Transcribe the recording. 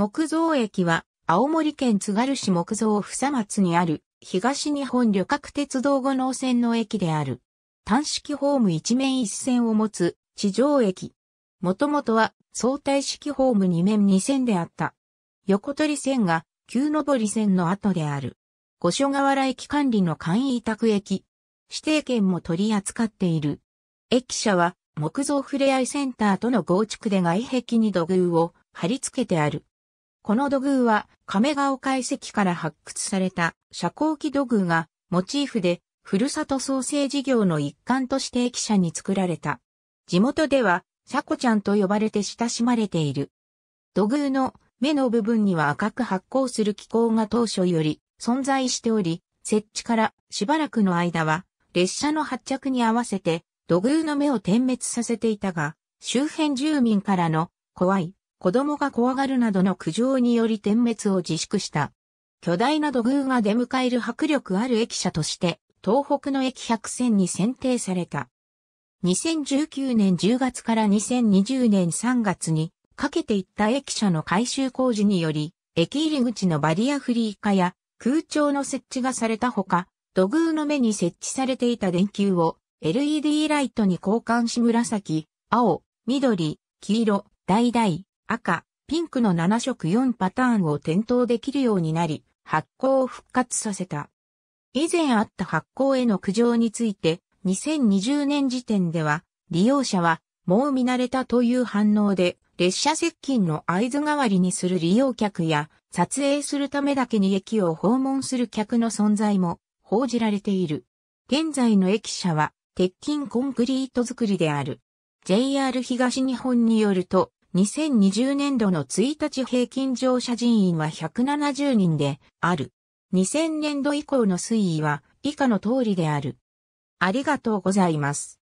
木造駅は、青森県津軽市木造房松にある、東日本旅客鉄道五能線の駅である。単式ホーム一面一線を持つ、地上駅。もともとは、相対式ホーム二面二線であった。横取り線が、旧上り線の後である。五所川原駅管理の簡易委託駅。指定券も取り扱っている。駅舎は、木造ふれあいセンターとの合築で外壁に土偶を貼り付けてある。この土偶は亀ヶ丘遺跡から発掘された遮光器土偶がモチーフでふるさと創生事業の一環として駅舎に作られた。地元ではシャコちゃんと呼ばれて親しまれている。土偶の目の部分には赤く発光する気候が当初より存在しており、設置からしばらくの間は列車の発着に合わせて土偶の目を点滅させていたが、周辺住民からの怖い子供が怖がるなどの苦情により点滅を自粛した。巨大な土偶が出迎える迫力ある駅舎として、東北の駅百選に選定された。2019年10月から2020年3月にかけていった駅舎の改修工事により、駅入り口のバリアフリー化や空調の設置がされたほか、土偶の目に設置されていた電球を LED ライトに交換し紫、青、緑、黄色、橙、赤、ピンクの7色4パターンを点灯できるようになり、発光を復活させた。以前あった発光への苦情について、2020年時点では、利用者は、もう見慣れたという反応で、列車接近の合図代わりにする利用客や、撮影するためだけに駅を訪問する客の存在も報じられている。現在の駅舎は、鉄筋コンクリート造りである。JR 東日本によると、2020年度の1日平均乗車人員は170人である。2000年度以降の推移は以下の通りである。ありがとうございます。